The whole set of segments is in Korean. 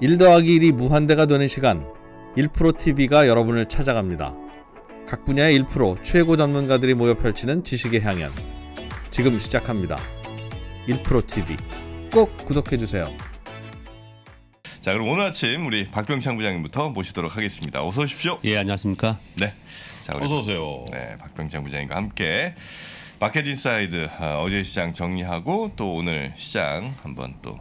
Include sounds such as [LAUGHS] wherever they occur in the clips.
1 더하기 1이 무한대가 되는 시간 1프로TV가 여러분을 찾아갑니다. 각 분야의 1프로 최고 전문가들이 모여 펼치는 지식의 향연 지금 시작합니다. 1프로TV 꼭 구독해주세요. 자 그럼 오늘 아침 우리 박병창 부장님부터 모시도록 하겠습니다. 어서 오십시오. 예 안녕하십니까. 네. 자, 어서 오세요. 네 박병창 부장님과 함께 마켓 인사이드 어, 어제 시장 정리하고 또 오늘 시장 한번 또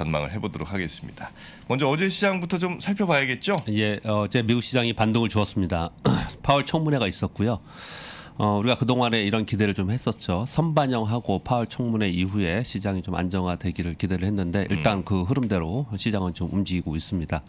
전망을 해보도록 하겠습니다. 먼저 어제 시장부터 좀 살펴봐야겠죠? 예, 어, 어제 미국 시장이 반등을 주었습니다. [CLEARS THROAT] 파월 청문회가 있었고요. 어, 우리가 그동안에 이런 기대를 좀 했었죠. 선반영하고 파월 청문회 이후에 시장이 좀 안정화되기를 기대를 했는데 일단 음. 그 흐름대로 시장은 좀 움직이고 있습니다.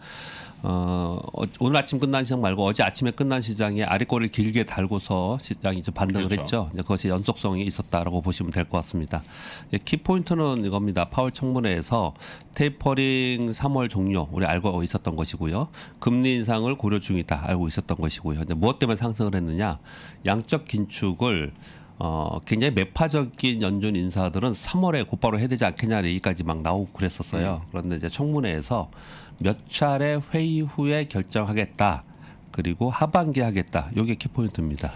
어, 어, 오늘 아침 끝난 시장 말고 어제 아침에 끝난 시장에 아래꼬리를 길게 달고서 시장이 좀 반등을 그렇죠. 했죠. 이제 그것이 연속성이 있었다라고 보시면 될 것 같습니다. 예, 키포인트는 이겁니다. 파월 청문회에서 테이퍼링 3월 종료 우리 알고 있었던 것이고요. 금리 인상을 고려 중이다 알고 있었던 것이고요. 이제 무엇 때문에 상승을 했느냐? 양적 긴축을 어, 굉장히 매파적인 연준 인사들은 3월에 곧바로 해야 되지 않겠냐 얘기까지 막 나오고 그랬었어요. 음. 그런데 이제 청문회에서 몇 차례 회의 후에 결정하겠다. 그리고 하반기 하겠다. 요게 키포인트입니다.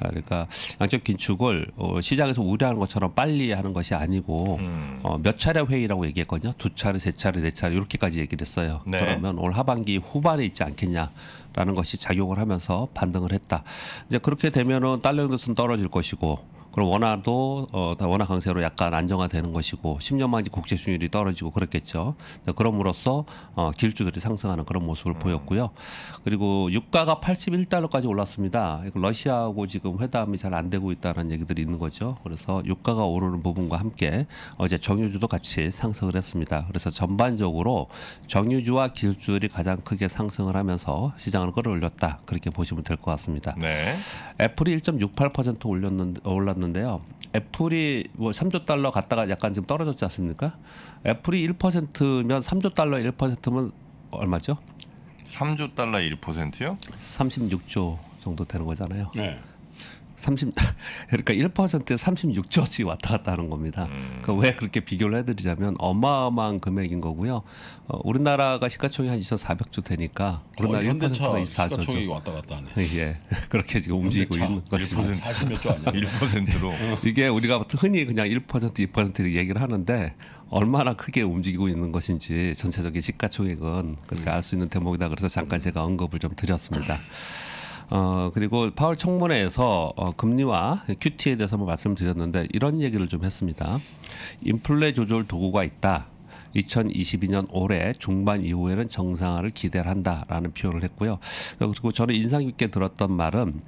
아, 그러니까 양적 긴축을 어, 시장에서 우려하는 것처럼 빨리 하는 것이 아니고 음. 어, 몇 차례 회의라고 얘기했거든요. 두 차례, 세 차례, 네 차례 이렇게까지 얘기를 했어요. 네. 그러면 올 하반기 후반에 있지 않겠냐라는 것이 작용을 하면서 반등을 했다. 이제 그렇게 되면은 달러 인덱스 떨어질 것이고 그럼 원화도 어, 원화 강세로 약간 안정화되는 것이고 10년 만기 국제 수율이 떨어지고 그렇겠죠. 그럼으로써 어, 길주들이 상승하는 그런 모습을 음. 보였고요. 그리고 유가가 81달러까지 올랐습니다. 러시아하고 지금 회담이 잘 안 되고 있다는 얘기들이 있는 거죠. 그래서 유가가 오르는 부분과 함께 어제 정유주도 같이 상승을 했습니다. 그래서 전반적으로 정유주와 길주들이 가장 크게 상승을 하면서 시장을 끌어올렸다 그렇게 보시면 될 것 같습니다. 네. 애플이 1.68% 올렸는 올랐는 나왔는데요. 애플이 뭐 3조 달러 갔다가 약간 지금 떨어졌지 않습니까? 애플이 1%면 3조 달러 1%면 얼마죠? 3조 달러 1%요? 36조 정도 되는 거잖아요. 네. 30 [LAUGHS] 그러니까 1%에 36조씩 왔다 갔다 하는 겁니다. 음. 그왜 그러니까 그렇게 비교를 해드리자면 어마어마한 금액인 거고요. 어, 우리나라가 시가총액 한 2,400조 되니까 우리나라 어, 1%가 24조죠. 총액 왔다 갔다 하네. [LAUGHS] 예, [LAUGHS] 그렇게 지금 움직이고 있는 것입니다. 40몇조 아니야? 1%로 이게 우리가 흔히 그냥 1% 2%를 얘기를 하는데 얼마나 크게 움직이고 있는 것인지 전체적인 시가총액은 그렇게 음. 알수 있는 대목이다. 그래서 잠깐 제가 언급을 좀 드렸습니다. 어, 그리고 파월 청문회에서 어, 금리와 큐티에 대해서 한번 말씀드렸는데 이런 얘기를 좀 했습니다. 인플레 조절 도구가 있다. 2022년 올해 중반 이후에는 정상화를 기대를 한다라는 표현을 했고요. 그리고 저는 인상 깊게 들었던 말은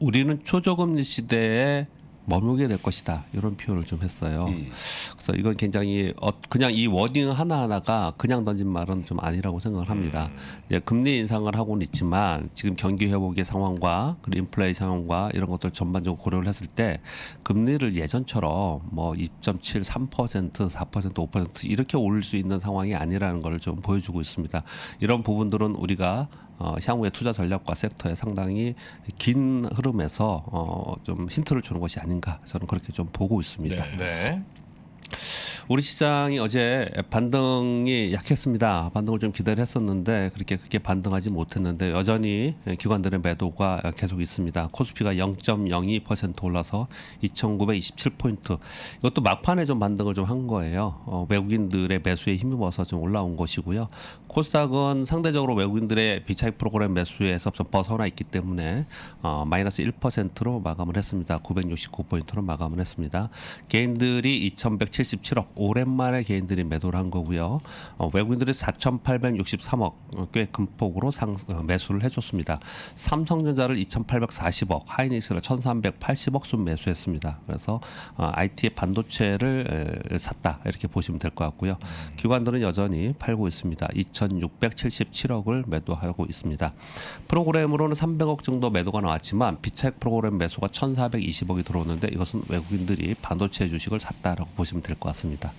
우리는 초저금리 시대에 머무게 될 것이다 이런 표현을 좀 했어요. 음. 그래서 이건 굉장히 어, 그냥 이 워딩 하나 하나가 그냥 던진 말은 좀 아니라고 생각을 합니다. 음. 이제 금리 인상을 하고는 있지만 지금 경기 회복의 상황과 그리고 인플레이 상황과 이런 것들 전반적으로 고려를 했을 때 금리를 예전처럼 뭐 2.7, 3%, 4%, 5% 이렇게 올릴 수 있는 상황이 아니라는 걸 좀 보여주고 있습니다. 이런 부분들은 우리가 어, 향후의 투자 전략과 섹터에 상당히 긴 흐름에서 어, 좀 힌트를 주는 것이 아닌가 저는 그렇게 좀 보고 있습니다. 네. 네. 우리 시장이 어제 반등이 약했습니다. 반등을 좀 기대를 했었는데 그렇게 크게 반등하지 못했는데 여전히 기관들의 매도가 계속 있습니다. 코스피가 0.02% 올라서 2,927포인트. 이것도 막판에 좀 반등을 좀 한 거예요. 어, 외국인들의 매수에 힘입어서 좀 올라온 것이고요. 코스닥은 상대적으로 외국인들의 비차익 프로그램 매수에서 좀 벗어나 있기 때문에 어, 마이너스 1%로 마감을 했습니다. 969포인트로 마감을 했습니다. 개인들이 2,177억 오랜만에 개인들이 매도를 한 거고요. 어, 외국인들이 4,863억 꽤금 폭으로 상, 어, 매수를 해줬습니다. 삼성전자를 2,840억, 하이닉스를 1,380억 순 매수했습니다. 그래서 어, IT 의 반도체를 에, 샀다 이렇게 보시면 될 것 같고요. 기관들은 여전히 팔고 있습니다. 2,677억을 매도하고 있습니다. 프로그램으로는 300억 정도 매도가 나왔지만 비책 프로그램 매수가 1,420억이 들어오는데 이것은 외국인들이 반도체 주식을 샀다라고 보시면 될 것 같습니다. 있습니다.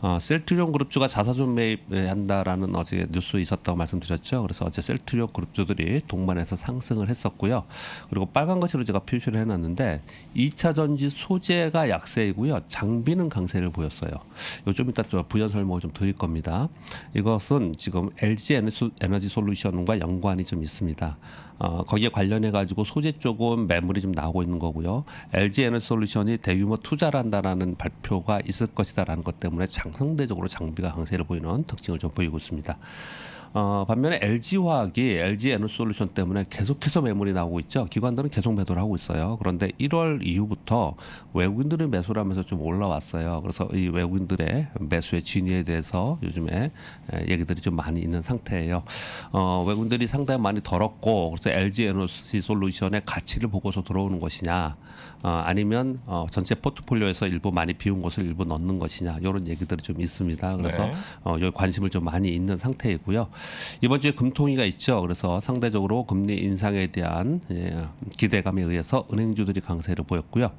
어, 셀트리온 그룹주가 자사존 매입한다라는 어제 뉴스 있었다고 말씀드렸죠. 그래서 어제 셀트리온 그룹주들이 동반해서 상승을 했었고요. 그리고 빨간 것으로 제가 표시를 해놨는데 2차 전지 소재가 약세이고요. 장비는 강세를 보였어요. 요좀 이따 좀 부연 설명을 좀 드릴 겁니다. 이것은 지금 LG 에너지 솔루션과 연관이 좀 있습니다. 어, 거기에 관련해 가지고 소재 쪽은 매물이 좀 나오고 있는 거고요. LG 에너 솔루션이 대규모 투자를 한다라는 발표가 있을 것이다라는 것 때문에 장 상대적으로 장비가 강세를 보이는 특징을 좀 보이고 있습니다. 어, 반면에 LG화학이 LG 에너솔루션 때문에 계속해서 매물이 나오고 있죠. 기관들은 계속 매도를 하고 있어요. 그런데 1월 이후부터 외국인들의 매수를 하면서 좀 올라왔어요. 그래서 이 외국인들의 매수의 진위에 대해서 요즘에 얘기들이 좀 많이 있는 상태예요. 어, 외국인들이 상당히 많이 덜었고 그래서 LG 에너지 솔루션의 가치를 보고서 들어오는 것이냐 어, 아니면 어, 전체 포트폴리오에서 일부 많이 비운 것을 일부 넣는 것이냐 이런 얘기들이 좀 있습니다. 그래서 네. 어, 여기 관심을 좀 많이 있는 상태이고요. 이번 주에 금통위가 있죠. 그래서 상대적으로 금리 인상에 대한 예, 기대감에 의해서 은행주들이 강세를 보였고요.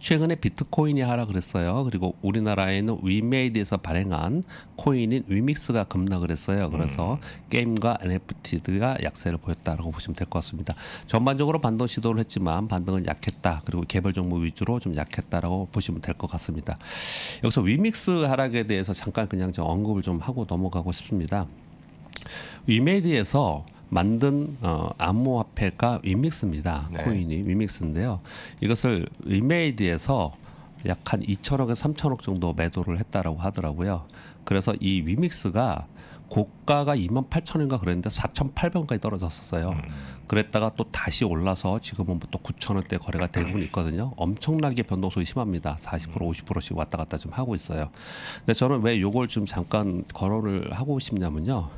최근에 비트코인이 하라 그랬어요. 그리고 우리나라에는 위메이드에서 발행한 코인인 위믹스가 급락을 했어요. 그래서 음. 게임과 NFT가 약세를 보였다라고 보시면 될 것 같습니다. 전반적으로 반등 시도를 했지만 반등은 약했다. 그리고 개별 종목 위주로 좀 약했다라고 보시면 될 것 같습니다. 여기서 위믹스 하락에 대해서 잠깐 그냥 좀 언급을 좀 하고 넘어가고 싶습니다. 위메드에서 만든 어, 암호화폐가 위믹스입니다. 네. 코인이 위믹스인데요. 이것을 위메이드에서 약 한 2천억에서 3천억 정도 매도를 했다라고 하더라고요. 그래서 이 위믹스가 고가가 2만 8천인가 그랬는데 4,800원까지 떨어졌었어요. 음. 그랬다가 또 다시 올라서 지금은 또9 0 0원대 거래가 대부분 있거든요. 엄청나게 변동성이 심합니다. 40% 50%씩 음. 왔다 갔다 좀 하고 있어요. 근데 저는 왜 요걸 지금 잠깐 거론을 하고 싶냐면요.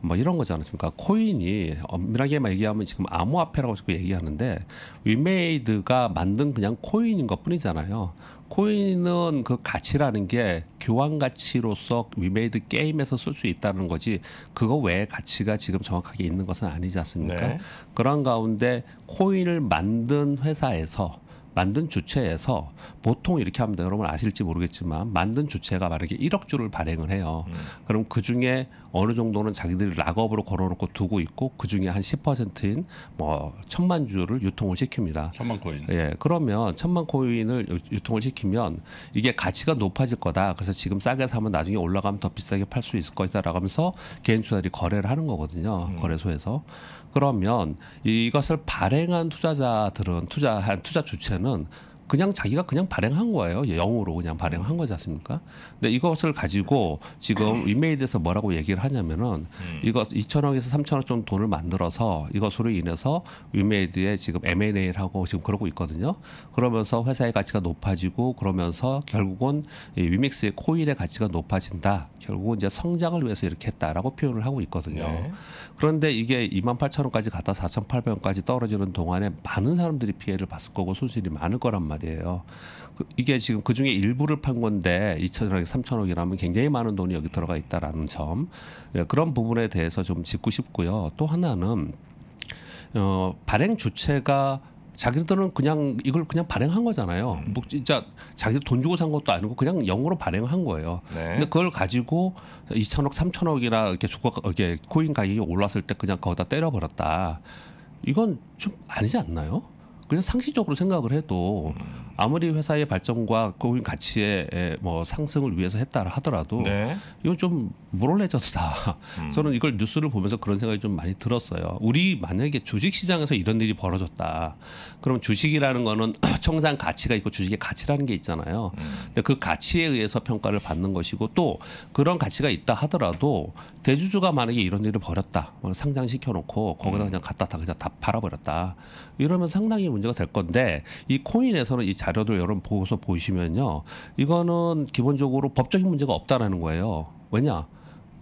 뭐 이런 거지 않습니까? 코인이 엄밀하게 얘기하면 지금 암호화폐라고 자꾸 얘기하는데 위메이드가 만든 그냥 코인인 것 뿐이잖아요. 코인은 그 가치라는 게 교환 가치로서 위메이드 게임에서 쓸 수 있다는 거지 그거 외에 가치가 지금 정확하게 있는 것은 아니지 않습니까? 네. 그런 가운데 코인을 만든 회사에서 만든 주체에서 보통 이렇게 합니다. 여러분 아실지 모르겠지만 만든 주체가 만약에 1억 주를 발행을 해요. 음. 그럼 그 중에 어느 정도는 자기들이 락업으로 걸어놓고 두고 있고 그 중에 한 10%인 뭐 천만 주를 유통을 시킵니다. 천만 코인. 예, 그러면 천만 코인을 유통을 시키면 이게 가치가 높아질 거다. 그래서 지금 싸게 사면 나중에 올라가면 더 비싸게 팔 수 있을 것이다라고 하면서 개인 투자들이 거래를 하는 거거든요. 음. 거래소에서. 그러면 이것을 발행한 투자자들은 투자한 투자 주체는 innan 그냥 자기가 그냥 발행한 거예요. 영어로 그냥 발행한 거지 않습니까? 근데 이것을 가지고 지금 위메이드에서 [CLEARS THROAT] 뭐라고 얘기를 하냐면은 음. 이거 2천억에서 3천억 정도 돈을 만들어서 이것으로 인해서 위메이드에 지금 M&A를 하고 지금 그러고 있거든요. 그러면서 회사의 가치가 높아지고 그러면서 결국은 이 위믹스의 코인의 가치가 높아진다. 결국은 이제 성장을 위해서 이렇게 했다라고 표현을 하고 있거든요. 네. 그런데 이게 2만 8천 원까지 갔다 4,800원까지 떨어지는 동안에 많은 사람들이 피해를 봤을 거고 손실이 많을 거란 말이에요. 말이에요. 그 이게 지금 그 중에 일부를 판 건데 2천억에 3천억이라면 굉장히 많은 돈이 여기 들어가 있다라는 점 예, 그런 부분에 대해서 좀 짚고 싶고요. 또 하나는 어, 발행 주체가 자기들은 그냥 이걸 그냥 발행한 거잖아요. 뭐 진짜 자기들 돈 주고 산 것도 아니고 그냥 영어로 발행한 거예요. 네. 근데 그걸 가지고 2천억, 3천억이나 이렇게 주가 이렇게 코인 가격이 올랐을 때 그냥 거기다 때려 버렸다. 이건 좀 아니지 않나요? 그냥 상식적으로 생각을 해도 아무리 회사의 발전과 혹은 가치의 뭐 상승을 위해서 했다 하더라도 네. 이건 좀 모럴레저스다. 음. [LAUGHS] 저는 이걸 뉴스를 보면서 그런 생각이 좀 많이 들었어요. 우리 만약에 주식 시장에서 이런 일이 벌어졌다. 그럼 주식이라는 거는 [CLEARS THROAT] 청산 가치가 있고 주식의 가치라는 게 있잖아요. 음. 그 가치에 의해서 평가를 받는 것이고 또 그런 가치가 있다 하더라도 대주주가 만약에 이런 일을 벌였다. 뭐 상장시켜 놓고 거기다 음. 그냥 갖다 다 그냥 다 팔아버렸다. 이러면 상당히 문제가 될 건데 이 코인에서는 이 자, 자료들 여러분 보고서 보시면요. 이거는 기본적으로 법적인 문제가 없다라는 거예요. 왜냐?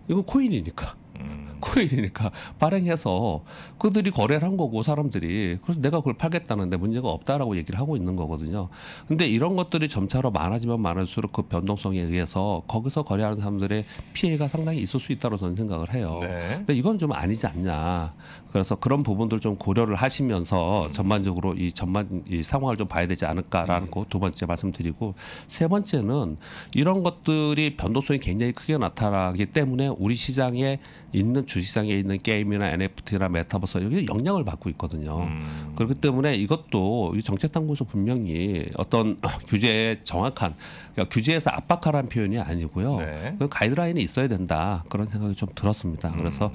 이건 코인이니까. 음. 코인이니까 발행해서 그들이 거래를 한 거고 사람들이 그래서 내가 그걸 팔겠다는데 문제가 없다라고 얘기를 하고 있는 거거든요. 근데 이런 것들이 점차로 많아지면 많을수록 그 변동성에 의해서 거기서 거래하는 사람들의 피해가 상당히 있을 수 있다고 저는 생각을 해요. 네. 근데 이건 좀 아니지 않냐. 그래서 그런 부분들 좀 고려를 하시면서 전반적으로 이 전반 이 상황을 좀 봐야 되지 않을까라는 네. 거두 번째 말씀드리고 세 번째는 이런 것들이 변동성이 굉장히 크게 나타나기 때문에 우리 시장에 있는 주식장에 시 있는 게임이나 NFT나 메타버스 여기 영향을 받고 있거든요. 음. 그렇기 때문에 이것도 이 정책당국에서 분명히 어떤 [CLEARS THROAT] 규제에 정확한 그러니까 규제에서 압박하라는 표현이 아니고요. 네. 그 가이드라인이 있어야 된다 그런 생각이 좀 들었습니다. 음. 그래서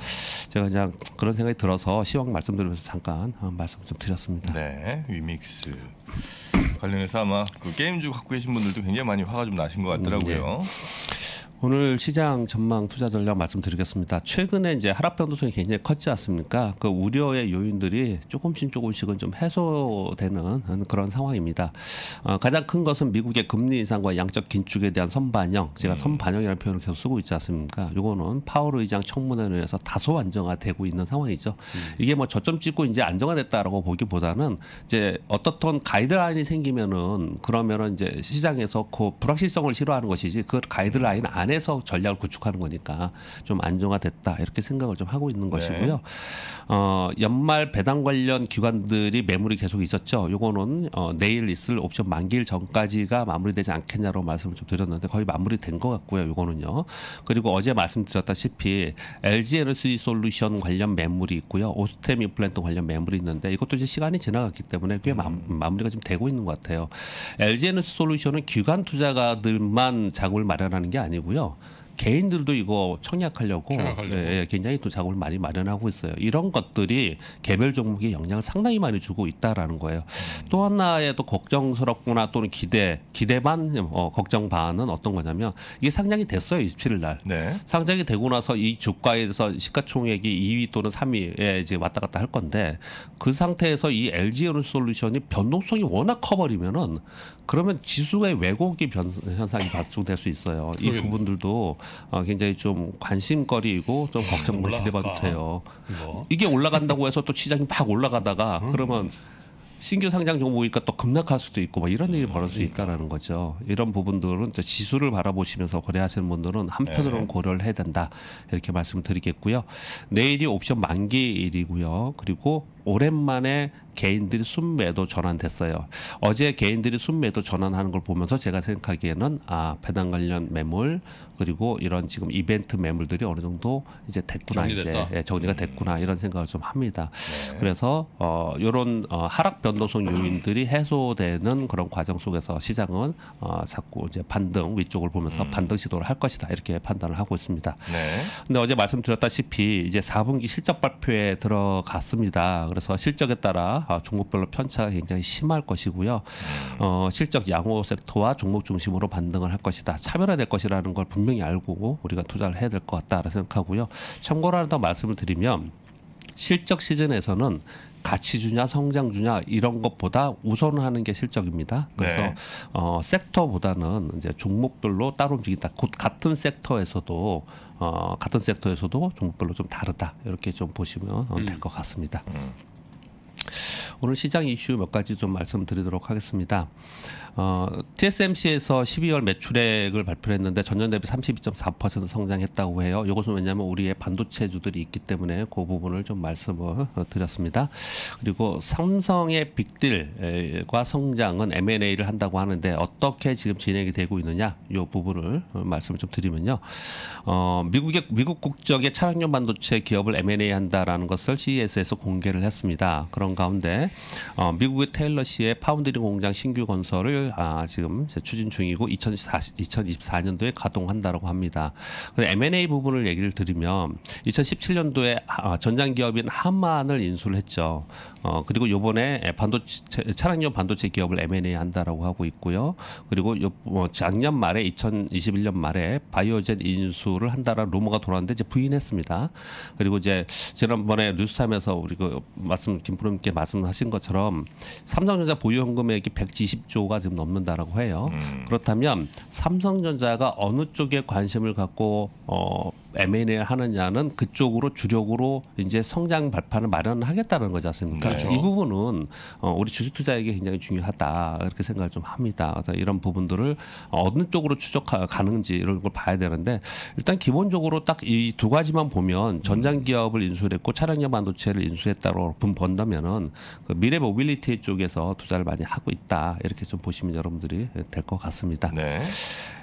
제가 그냥 그런 생각이 들어서. 들어서 시황 말씀드리면서 잠깐 어, 말씀 좀 드렸습니다. 네, 위믹스. 관련해서 아마 그 게임주 갖고 계신 분들도 굉장히 많이 화가 좀 나신 것 같더라고요. 음, 예. 오늘 시장 전망 투자 전략 말씀드리겠습니다. 최근에 이제 하락 변동성이 굉장히 컸지 않습니까? 그 우려의 요인들이 조금씩 조금씩은 좀 해소되는 그런 상황입니다. 어, 가장 큰 것은 미국의 금리 인상과 양적 긴축에 대한 선반영. 제가 음. 선반영이라는 표현을 계속 쓰고 있지 않습니까? 이거는 파월 의장 청문회를 해서 다소 안정화되고 있는 상황이죠. 음. 이게 뭐 저점 찍고 이제 안정화됐다라고 보기보다는 이제 어떻든 가이 가이드라인이 생기면은 그러면은 이제 시장에서 그 불확실성을 싫어하는 것이지 그 가이드라인 안에서 전략을 구축하는 거니까 좀 안정화됐다 이렇게 생각을 좀 하고 있는 네. 것이고요. 어, 연말 배당 관련 기관들이 매물이 계속 있었죠. 요거는 어, 내일 있을 옵션 만기일 전까지가 마무리되지 않겠냐로 말씀을 좀 드렸는데 거의 마무리된 것 같고요. 요거는요. 그리고 어제 말씀드렸다시피 LG 에너지 솔루션 관련 매물이 있고요. 오스템 임플랜트 관련 매물이 있는데 이것도 이제 시간이 지나갔기 때문에 꽤 마, 음. 마무리가 좀 되고 있는 것 같아요. LG 에너지 솔루션은 기관 투자가들만 자금을 마련하는 게 아니고요. 개인들도 이거 청약하려고 예, 예, 굉장히 또 자금을 많이 마련하고 있어요. 이런 것들이 개별 종목에 영향을 상당히 많이 주고 있다라는 거예요. 음. 또 하나의 또 걱정스럽거나 또는 기대 기대 반 어, 걱정 반은 어떤 거냐면 이게 상장이 됐어요 27일 날 네. 상장이 되고 나서 이 주가에서 시가총액이 2위 또는 3위에 이제 왔다 갔다 할 건데 그 상태에서 이 LG 에너솔루션이 변동성이 워낙 커버리면은 그러면 지수의 왜곡이 변, 현상이 발생될 수 있어요. 이 부분들도 어, 굉장히 좀 관심거리이고 좀 아, 걱정을 기대봐도 돼요. 이 이게 올라간다고 해서 또 시장이 팍 올라가다가 음. 그러면 신규 상장 종목이니까 또 급락할 수도 있고 뭐 이런 일이 음, 벌어질 수 그러니까. 있다라는 거죠. 이런 부분들은 지수를 바라보시면서 거래하시는 분들은 한편으로는 네. 고려를 해야 된다 이렇게 말씀드리겠고요. 내일이 옵션 만기일이고요. 그리고 오랜만에 개인들이 순매도 전환됐어요. 어제 개인들이 순매도 전환하는 걸 보면서 제가 생각하기에는 아 배당 관련 매물 그리고 이런 지금 이벤트 매물들이 어느 정도 이제 됐구나 정리됐다. 이제 예, 정리가 음. 됐구나 이런 생각을 좀 합니다. 네. 그래서 어 이런 어, 하락 변동성 요인들이 해소되는 그런 과정 속에서 시장은 어, 자꾸 이제 반등 위쪽을 보면서 음. 반등 시도를 할 것이다 이렇게 판단을 하고 있습니다. 네. 근데 어제 말씀드렸다시피 이제 4분기 실적 발표에 들어갔습니다. 그래서 실적에 따라 아, 종목별로 편차가 굉장히 심할 것이고요. 네. 어, 실적 양호 섹터와 종목 중심으로 반등을 할 것이다. 차별화될 것이라는 걸 분명히 알고 우리가 투자를 해야 될 것 같다라고 생각하고요. 참고로 하나 더 말씀을 드리면 실적 시즌에서는 가치 주냐 성장 주냐 이런 것보다 우선하는 게 실적입니다. 그래서 네. 어, 섹터보다는 이제 종목별로 따로 움직인다. 곧 같은 섹터에서도 어, 같은 섹터에서도 종목별로 좀 다르다 이렇게 좀 보시면 어, 될것 음. 같습니다. 음. 오늘 시장 이슈 몇 가지 좀 말씀드리도록 하겠습니다. 어, TSMC에서 12월 매출액을 발표했는데 전년 대비 32.4% 성장했다고 해요. 이것은 왜냐하면 우리의 반도체주들이 있기 때문에 그 부분을 좀 말씀을 드렸습니다. 그리고 삼성의 빅딜과 성장은 M&A를 한다고 하는데 어떻게 지금 진행이 되고 있느냐 이 부분을 말씀을 좀 드리면요. 어, 미국의 미국 국적의 차량용 반도체 기업을 M&A 한다라는 것을 CES에서 공개를 했습니다. 그런 발언 가운데 어, 미국의 테일러 시의 파운드링 공장 신규 건설을 아, 지금 추진 중이고 2024, 2024년도에 가동한다라고 합니다. M&A 그 부분을 얘기를 드리면 2017년도에 아, 어, 전장 기업인 한만을 인수를 했죠. 어 그리고 요번에 반도체 차량용 반도체 기업을 M&A 한다라고 하고 있고요. 그리고 요뭐 작년 말에 2021년 말에 바이오젠 인수를 한다라는 루머가 돌았는데 이제 부인했습니다. 그리고 이제 지난번에 뉴스타임에서 우리 그 말씀 김프로님께 말씀하신 것처럼 삼성전자 보유현금액이 120조가 지금 넘는다라고 해요. 음. 그렇다면 삼성전자가 어느 쪽에 관심을 갖고 어 M&A 하느냐는 그쪽으로 주력으로 이제 성장 발판을 마련하겠다는 거지 않습니까? 네. 그이 그렇죠. 부분은 어, 우리 주주 투자에게 굉장히 중요하다 이렇게 생각을 좀 합니다. 이런 부분들을 어느 쪽으로 추적 가는지 이런 걸 봐야 되는데 일단 기본적으로 딱 이 두 가지만 보면 전장 기업을 인수했고 차량용 반도체를 인수했다로 본다면은 그 미래 모빌리티 쪽에서 투자를 많이 하고 있다 이렇게 좀 보시면 여러분들이 될 것 같습니다. 네.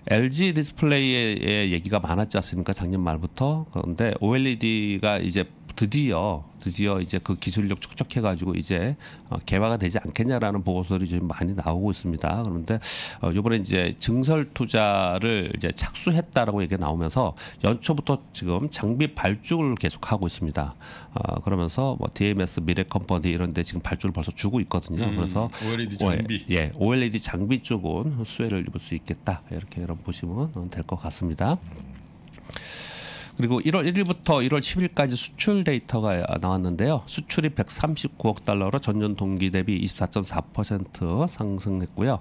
LG 디스플레이의 얘기가 많았지 않습니까? 작년 말 달부터 그런데 OLED가 이제 드디어 드디어 이제 그 기술력 축적해 가지고 이제 어, 개화가 되지 않겠냐라는 보고서들이 지금 많이 나오고 있습니다. 그런데 어, 이번에 이제 증설 투자를 이제 착수했다라고 얘기가 나오면서 연초부터 지금 장비 발주를 계속 하고 있습니다. 어, 그러면서 뭐 DMS 미래컴퍼니 이런데 지금 발주를 벌써 주고 있거든요. 음, 그래서 OLED e 장비 오, 예 OLED 장비 쪽은 수혜를 입을 수 있겠다 이렇게 여러분 보시면 될 것 같습니다. 그리고 1월 1일부터 1월 10일까지 수출 데이터가 나왔는데요. 수출이 139억 달러로 전년 동기 대비 24.4% 상승했고요.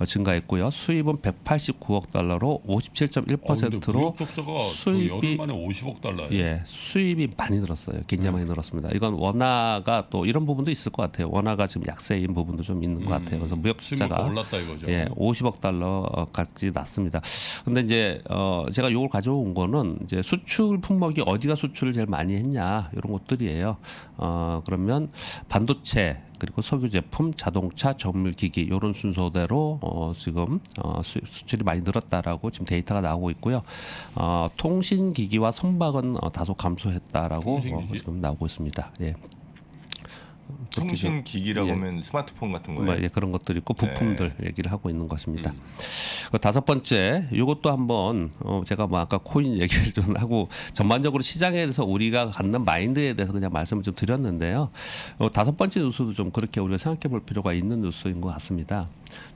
어, 증가했고요. 수입은 189억 달러로 57.1%로 아, 어, 수입이 만에 50억 달러 예, 수입이 많이 늘었어요. 굉장히 많이 늘었습니다. 네. 이건 원화가 또 이런 부분도 있을 것 같아요. 원화가 지금 약세인 부분도 좀 있는 것 음, 같아요. 그래서 무역 숫자가 올랐다 이거죠. 예, 50억 달러까지 났습니다. 근데 이제 어 제가 이걸 가져온 거는 이제 수출 수출 품목이 어디가 수출을 제일 많이 했냐 이런 것들이에요. 어, 그러면 반도체 그리고 석유 제품, 자동차, 정밀 기기 이런 순서대로 어, 지금 어, 수, 출이 많이 늘었다라고 지금 데이터가 나오고 있고요. 어, 통신 기기와 선박은 어, 다소 감소했다라고 어, 지금 나오고 있습니다. 예. 통신 예. 기기라고 예. 하면 스마트폰 같은 거예요. 예, 뭐 그런 것들 있고 부품들 네. 얘기를 하고 있는 것입니다. 음. 그 다섯 번째, 이것도 한번 어, 제가 뭐 아까 코인 [LAUGHS] 얘기를 좀 하고 전반적으로 시장에 대해서 우리가 갖는 마인드에 대해서 그냥 말씀을 좀 드렸는데요. 어, 다섯 번째 뉴스도 좀 그렇게 우리가 생각해 볼 필요가 있는 뉴스인 것 같습니다.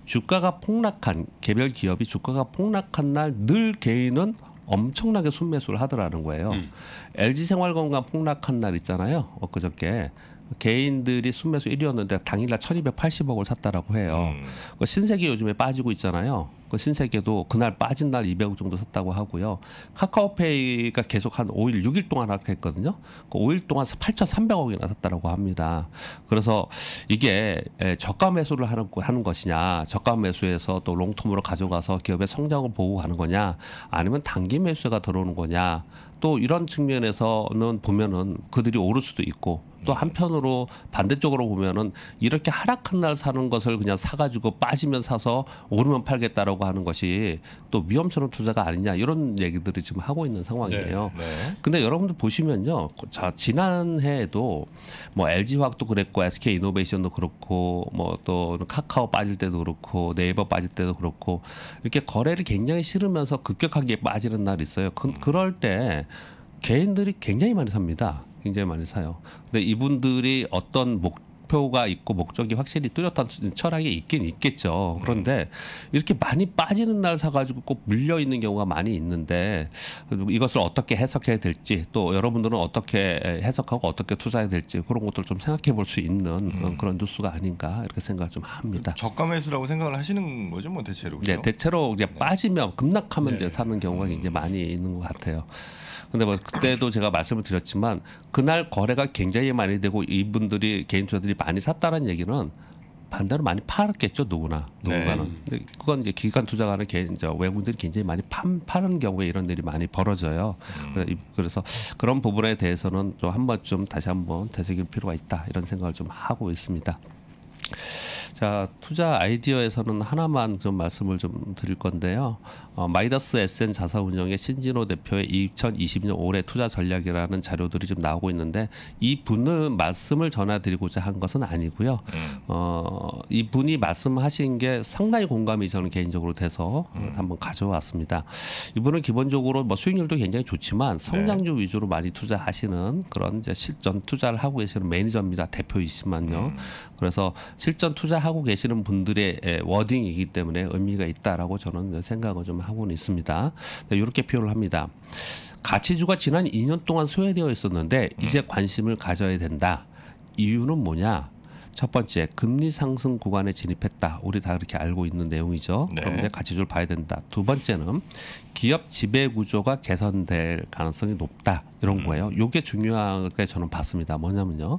주가가 폭락한 개별 기업이 주가가 폭락한 날 늘 개인은 엄청나게 순매수를 하더라는 거예요. 음. LG 생활건강 폭락한 날 있잖아요. 엊그저께 개인들이 순매수 1위였는데 당일날 1280억을 샀다라고 해요. 음. 그 신세계 요즘에 빠지고 있잖아요. 그 신세계도 그날 빠진 날 200억 정도 샀다고 하고요. 카카오페이가 계속 한 5일, 6일 동안 하락했거든요. 그 5일 동안 8,300억이나 샀다라고 합니다. 그래서 이게 예, 저가 매수를 하는, 하는 것이냐, 저가 매수에서 또 롱텀으로 가져가서 기업의 성장을 보고 가는 거냐, 아니면 단기 매수가 들어오는 거냐, 또 이런 측면에서는 보면은 그들이 오를 수도 있고 또 한편으로 반대쪽으로 보면은 이렇게 하락한 날 사는 것을 그냥 사가지고 빠지면 사서 오르면 팔겠다라고 하는 것이 또 위험스러운 투자가 아니냐 이런 얘기들을 지금 하고 있는 상황이에요. 네, 네. 근데 여러분들 보시면요. 자, 지난해에도 뭐 LG화학도 그랬고 SK이노베이션도 그렇고 뭐 또 카카오 빠질 때도 그렇고 네이버 빠질 때도 그렇고 이렇게 거래를 굉장히 싫으면서 급격하게 빠지는 날이 있어요. 그, 음. 그럴 때 개인들이 굉장히 많이 삽니다. 굉장히 많이 사요. 근데 이분들이 어떤 목표가 있고 목적이 확실히 뚜렷한 철학이 있긴 있겠죠. 그런데 이렇게 많이 빠지는 날 사가지고 꼭 물려 있는 경우가 많이 있는데 이것을 어떻게 해석해야 될지 또 여러분들은 어떻게 해석하고 어떻게 투자해야 될지 그런 것들 을좀 생각해 볼 수 있는 음. 어, 그런 뉴스가 아닌가 이렇게 생각을 좀 합니다. 그 저가 매수라고 생각을 하시는 거죠, 뭐 대체로? 그렇죠? 네, 대체로 이제 네. 빠지면 급락하면 네. 이제 사는 경우가 굉장히 음. 많이 있는 것 같아요. 근데 뭐 그때도 제가 말씀을 드렸지만 그날 거래가 굉장히 많이 되고 이분들이 개인 투자들이 많이 샀다는 얘기는 반대로 많이 팔았겠죠 누구나 누군가는 네. 근데 그건 이제 기관 투자가는 개인 저 외국인들이 굉장히 많이 판, 파는 경우에 이런 일이 많이 벌어져요 음. 그래서 그런 부분에 대해서는 또 한번쯤 다시 한 번 되새길 필요가 있다 이런 생각을 좀 하고 있습니다 자 투자 아이디어에서는 하나만 좀 말씀을 좀 드릴 건데요. 어, 마이더스 SN 자사운용의 신진호 대표의 2020년 올해 투자 전략이라는 자료들이 좀 나오고 있는데 이 분은 말씀을 전해드리고자 한 것은 아니고요. 음. 어, 이 분이 말씀하신 게 상당히 공감이 저는 개인적으로 돼서 음. 한번 가져왔습니다. 이분은 기본적으로 뭐 수익률도 굉장히 좋지만 성장주 네. 위주로 많이 투자하시는 그런 이제 실전 투자를 하고 계시는 매니저입니다. 대표이시만요. 음. 그래서 실전 투자 하고 계시는 분들의 워딩이기 때문에 의미가 있다라고 저는 생각을 좀 하고는 있습니다. 이렇게 네, 표현을 합니다. 가치주가 지난 2년 동안 소외되어 있었는데 이제 관심을 가져야 된다. 이유는 뭐냐? 첫 번째 금리 상승 구간에 진입했다. 우리 다 그렇게 알고 있는 내용이죠. 네. 그런데 가치주를 봐야 된다. 두 번째는 기업 지배 구조가 개선될 가능성이 높다 이런 음. 거예요. 요게 중요하게 저는 봤습니다. 뭐냐면요.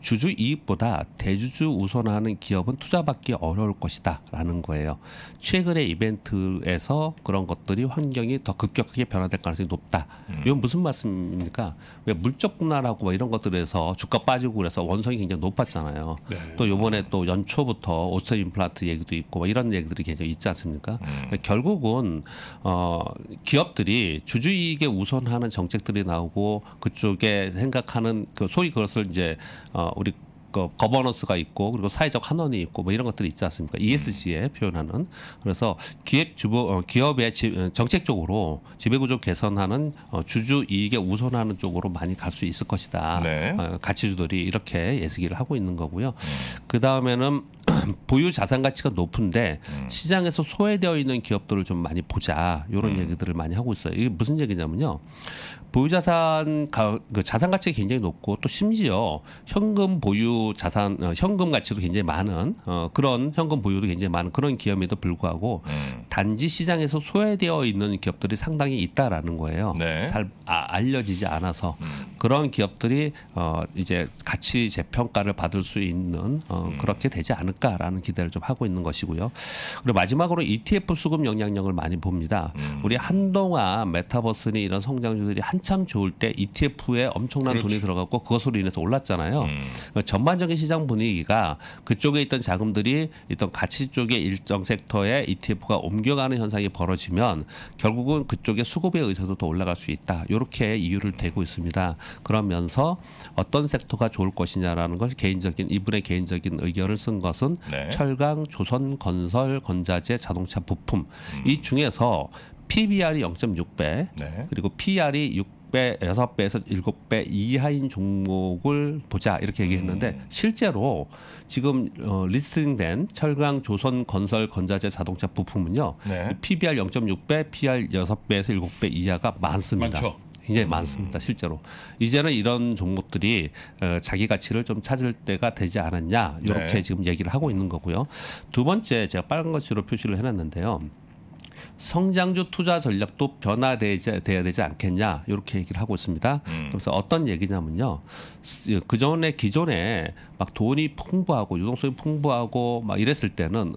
주주 이익보다 대주주 우선하는 기업은 투자받기 어려울 것이다라는 거예요. 최근의 이벤트에서 그런 것들이 환경이 더 급격하게 변화될 가능성이 높다. 음. 이건 무슨 말씀입니까? 왜 물적 분화라고 뭐 이런 것들에서 주가 빠지고 그래서 원성이 굉장히 높았잖아요. 네. 또 요번에 또 연초부터 오스터 임플란트 얘기도 있고 뭐 이런 얘기들이 굉장히 있지 않습니까? 음. 결국은 어 기업들이 주주이익에 우선하는 정책들이 나오고 그쪽에 생각하는 그 소위 그것을 이제 어, 우리 그 거버넌스가 있고 그리고 사회적 한원이 있고 뭐 이런 것들이 있지 않습니까? ESG에 표현하는 그래서 기획 주부 어, 기업의 지, 어, 정책적으로 지배구조 개선하는 어, 주주 이익에 우선하는 쪽으로 많이 갈 수 있을 것이다. 네. 어, 가치주들이 이렇게 예측을 하고 있는 거고요. 그 다음에는 보유 자산 가치가 높은데 음. 시장에서 소외되어 있는 기업들을 좀 많이 보자 이런 음. 얘기들을 많이 하고 있어요. 이게 무슨 얘기냐면요. 보유자산 가, 그 자산 가치가 굉장히 높고 또 심지어 현금 보유 자산 어, 현금 가치도 굉장히 많은 어, 그런 현금 보유도 굉장히 많은 그런 기업에도 불구하고 음. 단지 시장에서 소외되어 있는 기업들이 상당히 있다라는 거예요. 네. 잘 아, 알려지지 않아서 음. 그런 기업들이 어, 이제 가치 재평가를 받을 수 있는 어, 음. 그렇게 되지 않을까라는 기대를 좀 하고 있는 것이고요. 그리고 마지막으로 ETF 수급 영향력을 많이 봅니다. 음. 우리 한동안 메타버스니 이런 성장주들이 한 한참 좋을 때 ETF에 엄청난 그렇지. 돈이 들어갔고 그것으로 인해서 올랐잖아요. 음. 그러니까 전반적인 시장 분위기가 그쪽에 있던 자금들이 있던 가치 쪽의 일정 섹터에 ETF가 옮겨가는 현상이 벌어지면 결국은 그쪽의 수급에 의해서도 더 올라갈 수 있다. 이렇게 이유를 대고 있습니다. 그러면서 어떤 섹터가 좋을 것이냐라는 것이 개인적인 이분의 개인적인 의견을 쓴 것은 네. 철강, 조선, 건설, 건자재, 자동차 부품 음. 이 중에서 PBR이 0.6배 네. 그리고 PR이 6 6배, 6배에서 7배 이하인 종목을 보자 이렇게 얘기했는데 음. 실제로 지금 어, 리스팅된 철강, 조선, 건설, 건자재, 자동차 부품은요. 네. PBR 0.6배, PR 6배에서 7배 이하가 많습니다. 많죠. 굉장히 많습니다. 실제로 이제는 이런 종목들이 어, 자기 가치를 좀 찾을 때가 되지 않았냐 이렇게 네. 지금 얘기를 하고 있는 거고요. 두 번째 제가 빨간 것으로 표시를 해놨는데요. 성장주 투자 전략도 변화돼야 되지 않겠냐 이렇게 얘기를 하고 있습니다. 음. 그래서 어떤 얘기냐면요. 그 전에 기존에 막 돈이 풍부하고 유동성이 풍부하고 막 이랬을 때는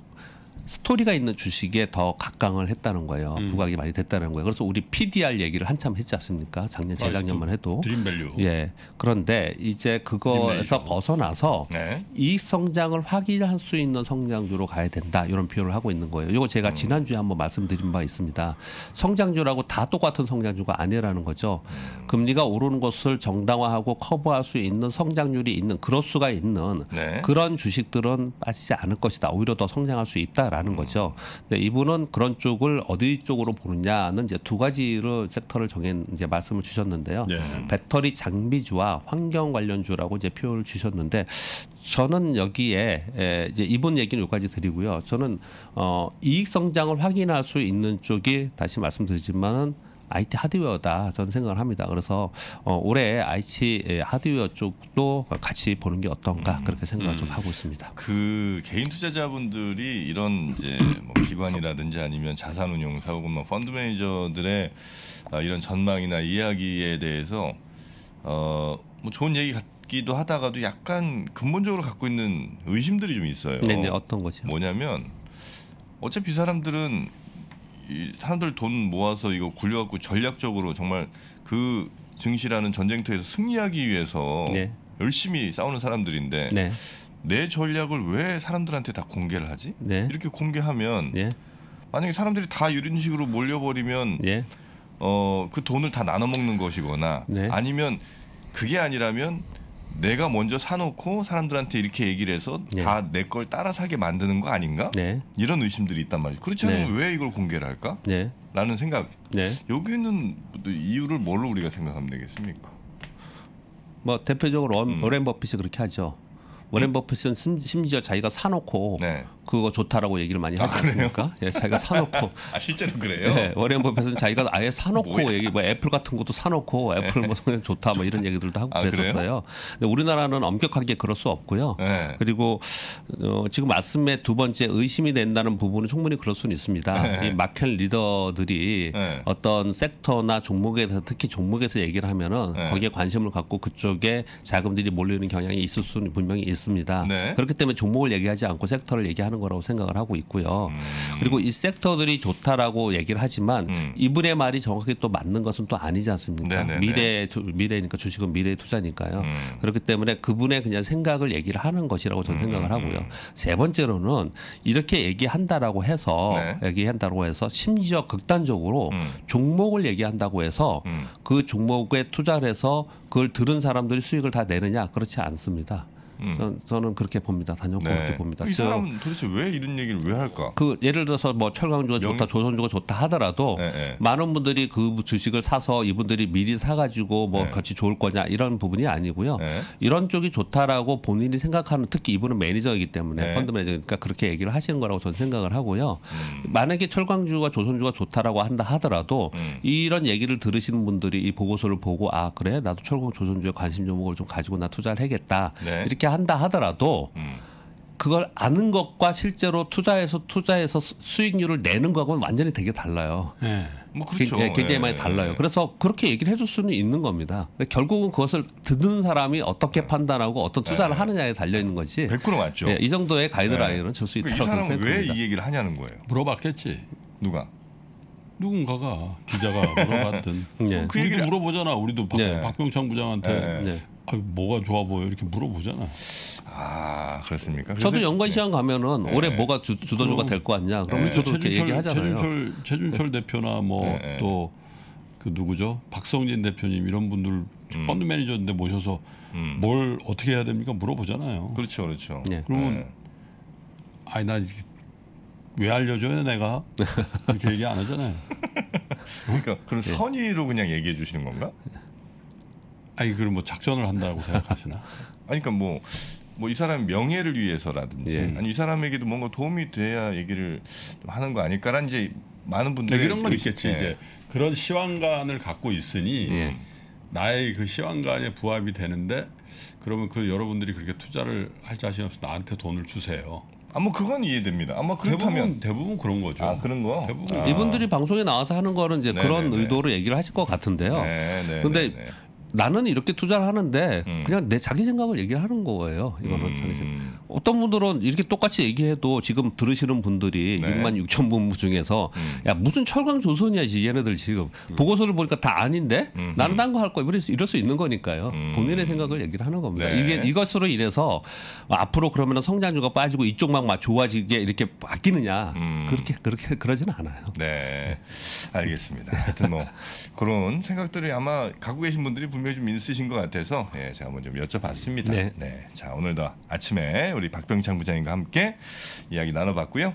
스토리가 있는 주식에 더 각광을 했다는 거예요. 음. 부각이 많이 됐다는 거예요. 그래서 우리 PDR 얘기를 한참 했지 않습니까? 작년 아, 재작년만 해도 드림밸류. 예. 그런데 이제 그거에서 벗어나서 네. 이익 성장을 확인할 수 있는 성장주로 가야 된다. 이런 표현을 하고 있는 거예요. 이거 제가 음. 지난주에 한번 말씀드린 바 있습니다. 성장주라고 다 똑같은 성장주가 아니라는 거죠. 음. 금리가 오르는 것을 정당화하고 커버할 수 있는 성장률이 있는 그럴 수가 있는 네. 그런 주식들은 빠지지 않을 것이다. 오히려 더 성장할 수 있다라. 는 라는 거죠. 근데 이분은 그런 쪽을 어디 쪽으로 보느냐는 이제 두 가지로 섹터를 정해 이제 말씀을 주셨는데요. 네. 배터리 장비주와 환경 관련주라고 이제 표현을 주셨는데 저는 여기에 에, 이제 이분 얘기는 여기까지 드리고요. 저는 어, 이익 성장을 확인할 수 있는 쪽이 다시 말씀드리지만은 IT 하드웨어다 저는 생각을 합니다. 그래서 어, 올해 IT 예, 하드웨어 쪽도 같이 보는 게 어떤가 음, 그렇게 생각을 음. 좀 하고 있습니다. 그 개인 투자자분들이 이런 이제 뭐 기관이라든지 아니면 자산운용사 혹은 뭐 펀드 매니저들의 아, 이런 전망이나 이야기에 대해서 어, 뭐 좋은 얘기 같기도 하다가도 약간 근본적으로 갖고 있는 의심들이 좀 있어요. 네 어떤 거죠? 뭐냐면 어차피 사람들은 이 사람들 돈 모아서 이거 굴려갖고 전략적으로 정말 그 증시라는 전쟁터에서 승리하기 위해서 네. 열심히 싸우는 사람들인데 네. 내 전략을 왜 사람들한테 다 공개를 하지? 네. 이렇게 공개하면 네. 만약에 사람들이 다 이런 식으로 몰려버리면 네. 어, 그 돈을 다 나눠 먹는 것이거나 네. 아니면 그게 아니라면 내가 먼저 사놓고 사람들한테 이렇게 얘기를 해서 네. 다내 걸 따라 사게 만드는 거 아닌가? 네. 이런 의심들이 있단 말이죠. 그렇지 않으면 네. 왜 이걸 공개를 할까? 네. 라는 생각. 네. 여기는 이유를 뭘로 우리가 생각하면 되겠습니까? 뭐 대표적으로 음. 워렌 버핏이 그렇게 하죠. 워렌 음. 버핏은 심지어 자기가 사놓고 네. 그거 좋다라고 얘기를 많이 아, 하지 않습니까? 예, 자기가 사놓고. [LAUGHS] 아 실제로 그래요? 예, 워렌 버핏은 자기가 아예 사놓고 뭐야? 얘기, 뭐 애플 같은 것도 사놓고 예. 애플 뭐 좋다, [LAUGHS] 좋다 뭐 이런 얘기들도 하고 아, 그랬었어요. 근데 우리나라는 엄격하게 그럴 수 없고요. 네. 그리고 어, 지금 말씀의 두 번째 의심이 된다는 부분은 충분히 그럴 수는 있습니다. 네. 이 마켓 리더들이 네. 어떤 섹터나 종목에 대해서 특히 종목에서 얘기를 하면은 거기에 관심을 갖고 그쪽에 자금들이 몰리는 경향이 있을 수는 분명히 있습니다. 네. 그렇기 때문에 종목을 얘기하지 않고 섹터를 얘기하는 하는 거라고 생각을 하고 있고요. 음. 그리고 이 섹터들이 좋다라고 얘기를 하지만 음. 이분의 말이 정확히 또 맞는 것은 또 아니지 않습니까? 네, 네, 네. 미래 미래니까 주식은 미래 의 투자니까요. 음. 그렇기 때문에 그분의 그냥 생각을 얘기를 하는 것이라고 저는 음, 생각을 음, 하고요. 음. 세 번째로는 이렇게 얘기한다라고 해서 네. 얘기한다고 해서 심지어 극단적으로 종목을 얘기한다고 해서 그 종목에 투자를 해서 그걸 들은 사람들이 수익을 다 내느냐 그렇지 않습니다. 음. 저는 그렇게 봅니다. 단연코 네. 그렇게 봅니다. 이 사람 도대체 왜 이런 얘기를 왜 할까? 그 예를 들어서 뭐 철강주가 영... 좋다, 조선주가 좋다 하더라도 네, 네. 많은 분들이 그 주식을 사서 이분들이 미리 사가지고 뭐 네. 같이 좋을 거냐 이런 부분이 아니고요. 네. 이런 쪽이 좋다라고 본인이 생각하는 특히 이분은 매니저이기 때문에 네. 펀드 매니저니까 그렇게 얘기를 하시는 거라고 저는 생각을 하고요. 음. 만약에 철강주가 조선주가 좋다라고 한다 하더라도 음. 이런 얘기를 들으시는 분들이 이 보고서를 보고 아 그래 나도 철강 조선주에 관심 종목을 좀 가지고 나 투자를 해야겠다 이렇게 한다 하더라도 음. 그걸 아는 것과 실제로 투자해서 투자해서 수익률을 내는 것하고는 완전히 되게 달라요. 예. 뭐 그렇죠. 게, 예, 굉장히 예. 많이 달라요. 그래서 그렇게 얘기를 해줄 수는 있는 겁니다. 결국은 그것을 듣는 사람이 어떻게 음. 판단하고 어떤 투자를 예. 하느냐에 달려 있는 거지. 100% 맞죠. 예, 이 정도의 가이드라인은 예. 줄수 있다고 생각합니다. 왜 이 얘기를 하냐는 거예요. 물어봤겠지. 누가? 누군가가 기자가 물어봤든 [LAUGHS] 예. 그 얘기를 물어보잖아. 우리도 박, 병창 부장한테. 아, 뭐가 좋아 보여 이렇게 물어보잖아. 아 그렇습니까? 저도 연관시장 가면은 네. 올해 뭐가 주, 주도주가 될 거 아니냐. 그러면 네. 저도 이렇게 얘기하잖아요. 최준철, 최준철 네. 대표나 뭐 또그 네, 누구죠? 박성진 대표님 이런 분들 음. 펀드 매니저인데 모셔서 음. 뭘 어떻게 해야 됩니까 물어보잖아요. 그렇죠, 그렇죠. 네. 그러면 아니 나 왜 알려줘요 내가 이렇게 얘기 안 하잖아요. [LAUGHS] 그러니까 그런 선의로 그냥 얘기해 주시는 건가? 아니 그럼 뭐 작전을 한다고 생각하시나? [LAUGHS] 아니 그러니까 뭐. 뭐 이 사람 명예를 위해서라든지 예. 아니 이 사람에게도 뭔가 도움이 돼야 얘기를 하는 거아닐까라 이제 많은 분들이 이런 네, 건 있겠지 예. 이제 그런 시황관을 갖고 있으니 예. 나의 그 시황관에 부합이 되는데 그러면 그 여러분들이 그렇게 투자를 할 자신 없어 나한테 돈을 주세요. 아마 뭐 그건 이해됩니다. 아마 그렇다면 대부분, 대부분 그런 거죠. 아, 그런 거. 대부분 아. 이분들이 방송에 나와서 하는 거는 이제 네네네. 그런 네, 네. 의도로 얘기를 하실 것 같은데요. 네네네. 근데 나는 이렇게 투자를 하는데 음. 그냥 내 자기 생각을 얘기하는 거예요. 이거는 음. 자기 생각. 어떤 분들은 이렇게 똑같이 얘기해도 지금 들으시는 분들이 네. 6만 6천 분 중에서 음. 야 무슨 철강 조선이야 지 얘네들 지금 음. 보고서를 보니까 다 아닌데 음. 나는 딴거할 거야. 이럴 수, 이럴 수 있는 거니까요. 음. 본인의 생각을 얘기를 하는 겁니다. 네. 이게 이것으로 인해서 앞으로 그러면 성장률가 빠지고 이쪽만 막 좋아지게 이렇게 바뀌느냐 그렇게 그렇게 그러지는 않아요. 네, 알겠습니다. 하여튼 뭐 그런 생각들이 아마 갖고 계신 분들이 분명히 좀 있으신 것 같아서 예, 제가 한번 좀 여쭤봤습니다. 네. 네. 자 오늘도 아침에 우리 박병창 부장님과 함께 이야기 나눠봤고요.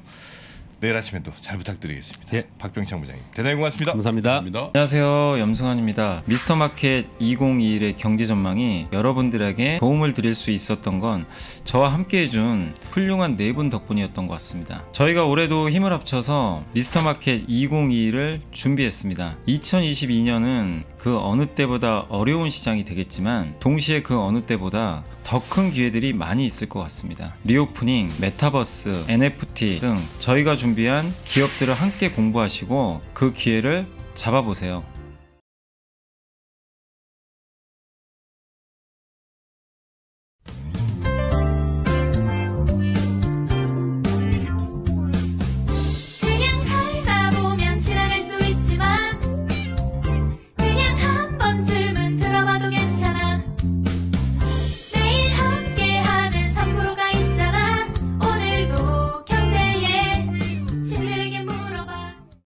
내일 아침에 또 잘 부탁드리겠습니다. 예. 박병창 부장님 대단히 고맙습니다. 감사합니다. 감사합니다. 안녕하세요 염승환입니다. 미스터 마켓 2021의 경제 전망이 여러분들에게 도움을 드릴 수 있었던 건 저와 함께해준 훌륭한 네 분 덕분이었던 것 같습니다. 저희가 올해도 힘을 합쳐서 미스터 마켓 2021을 준비했습니다. 2022년은 그 어느 때보다 어려운 시장이 되겠지만 동시에 그 어느 때보다 더 큰 기회들이 많이 있을 것 같습니다. 리오프닝, 메타버스, NFT 등 저희가 준비한 기업들을 함께 공부하시고 그 기회를 잡아보세요.